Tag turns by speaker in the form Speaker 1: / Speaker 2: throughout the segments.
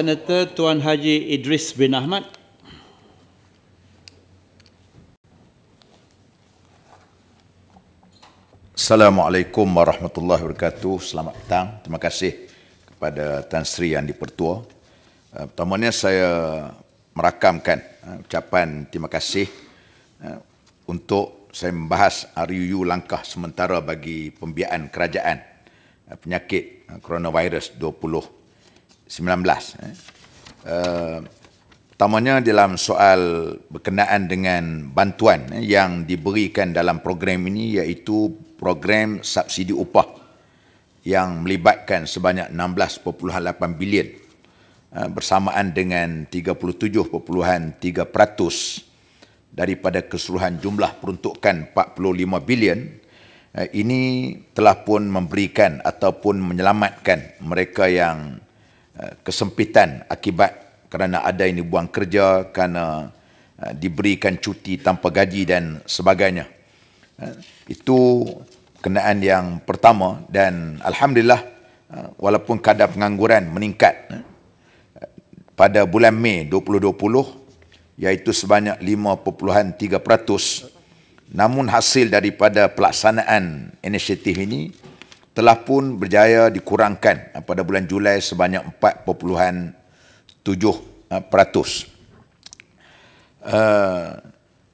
Speaker 1: Senator Tuan Haji Idris bin Ahmad. Assalamualaikum warahmatullahi wabarakatuh. Selamat petang. Terima kasih kepada Tan Sri yang dipertua. Eh, pertamanya saya merakamkan eh, ucapan terima kasih eh, untuk saya membahas RUU langkah sementara bagi pembiayaan kerajaan penyakit coronavirus 19. Pertamanya eh. eh, dalam soal berkenaan dengan bantuan eh, yang diberikan dalam program ini iaitu program subsidi upah yang melibatkan sebanyak 16.8 bilion bersamaan dengan 37.3% daripada keseluruhan jumlah peruntukan 45 bilion ini telah pun memberikan ataupun menyelamatkan mereka yang Eh, kesempitan akibat kerana ada ini buang kerja kerana eh, diberikan cuti tanpa gaji dan sebagainya. Eh, itu kenaan yang pertama dan alhamdulillah walaupun kadar pengangguran meningkat pada bulan Mei 2020 iaitu sebanyak 5.3% namun hasil daripada pelaksanaan inisiatif ini telah pun berjaya dikurangkan ah, pada bulan Julai sebanyak 4.7 ah, peratus. Ah,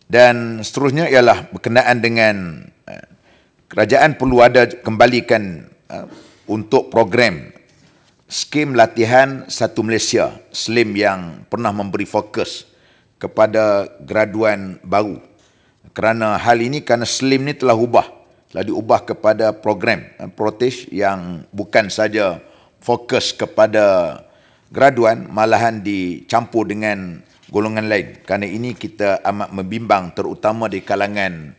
Speaker 1: dan seterusnya ialah berkenaan dengan kerajaan perlu ada kembalikan untuk program skim latihan Satu Malaysia, SLIM yang pernah memberi fokus kepada graduan baru. Kerana hal ini, kerana SLIM ini telah ubah telah diubah kepada program eh, protege yang bukan saja fokus kepada graduan malahan dicampur dengan golongan lain kerana ini kita amat membimbang terutama di kalangan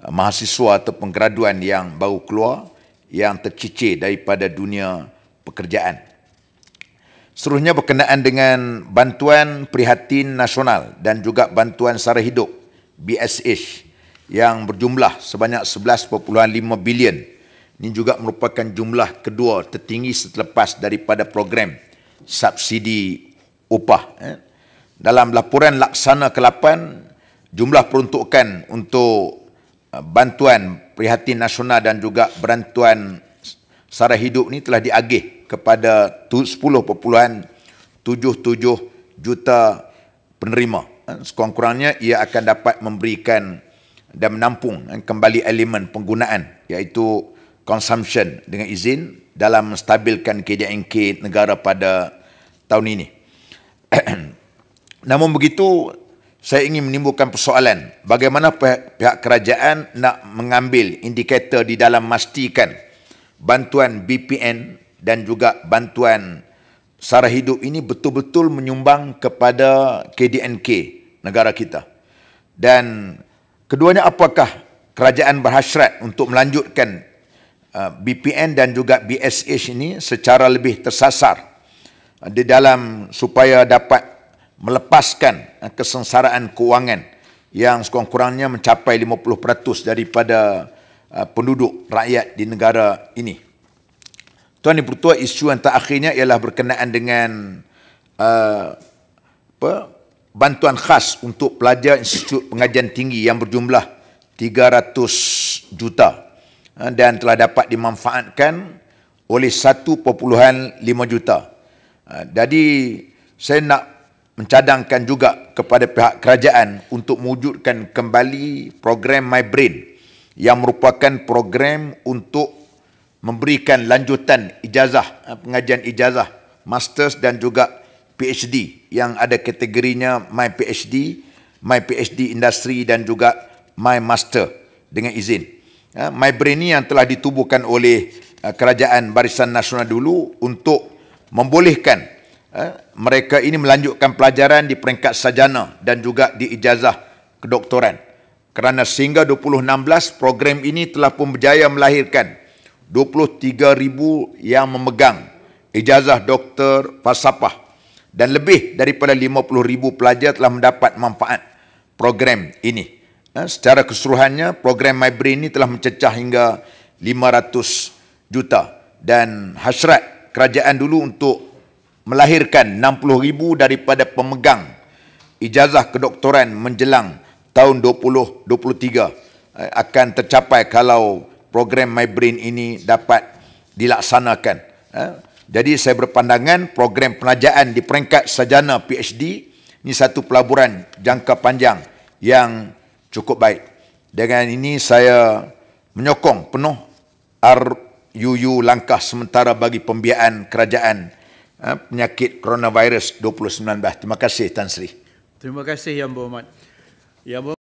Speaker 1: eh, mahasiswa atau penggraduan yang baru keluar yang tercicir daripada dunia pekerjaan. Seluruhnya berkenaan dengan bantuan prihatin nasional dan juga bantuan sara hidup BSH yang berjumlah sebanyak 11.5 bilion. Ini juga merupakan jumlah kedua tertinggi selepas daripada program subsidi upah. Eh. Dalam laporan laksana ke-8, jumlah peruntukan untuk eh, bantuan prihatin nasional dan juga bantuan sara hidup ini telah diagih kepada 10.77 juta penerima. Eh. Sekurang-kurangnya ia akan dapat memberikan dan menampung eh, kembali elemen penggunaan iaitu consumption dengan izin dalam menstabilkan KDNK negara pada tahun ini. Namun begitu, saya ingin menimbulkan persoalan bagaimana pihak, kerajaan nak mengambil indikator di dalam memastikan bantuan BPN dan juga bantuan sara hidup ini betul-betul menyumbang kepada KDNK negara kita. Dan Keduanya apakah kerajaan berhasrat untuk melanjutkan uh, BPN dan juga BSH ini secara lebih tersasar uh, di dalam supaya dapat melepaskan uh, kesengsaraan kewangan yang sekurang-kurangnya mencapai 50% daripada penduduk rakyat di negara ini. Tuan ibu tua isu yang terakhirnya ialah berkenaan dengan uh, apa, bantuan khas untuk pelajar institut pengajian tinggi yang berjumlah 300 juta ha, dan telah dapat dimanfaatkan oleh 1.5 juta. Ha, jadi saya nak mencadangkan juga kepada pihak kerajaan untuk mewujudkan kembali program My Brain yang merupakan program untuk memberikan lanjutan ijazah ha, pengajian ijazah masters dan juga PhD yang ada kategorinya My PhD, My PhD Industri dan juga My Master dengan izin. Ha, My Brain ini yang telah ditubuhkan oleh ha, Kerajaan Barisan Nasional dulu untuk membolehkan ha, mereka ini melanjutkan pelajaran di peringkat sajana dan juga di ijazah kedoktoran. Kerana sehingga 2016, program ini telah pun berjaya melahirkan 23,000 yang memegang ijazah doktor fasapah dan lebih daripada 50,000 pelajar telah mendapat manfaat program ini. Ha, secara keseluruhannya, program MyBrain ini telah mencecah hingga 500 juta dan hasrat kerajaan dulu untuk melahirkan 60,000 daripada pemegang ijazah kedoktoran menjelang tahun 2023 ha, akan tercapai kalau program MyBrain ini dapat dilaksanakan. Ha, jadi saya berpandangan program penajaan di peringkat sajana PhD ini satu pelaburan jangka panjang yang cukup baik. Dengan ini saya menyokong penuh RUU langkah sementara bagi pembiayaan kerajaan eh, penyakit coronavirus 2019. Terima kasih Tan Sri. Terima kasih Yang Berhormat. Yang Berhormat.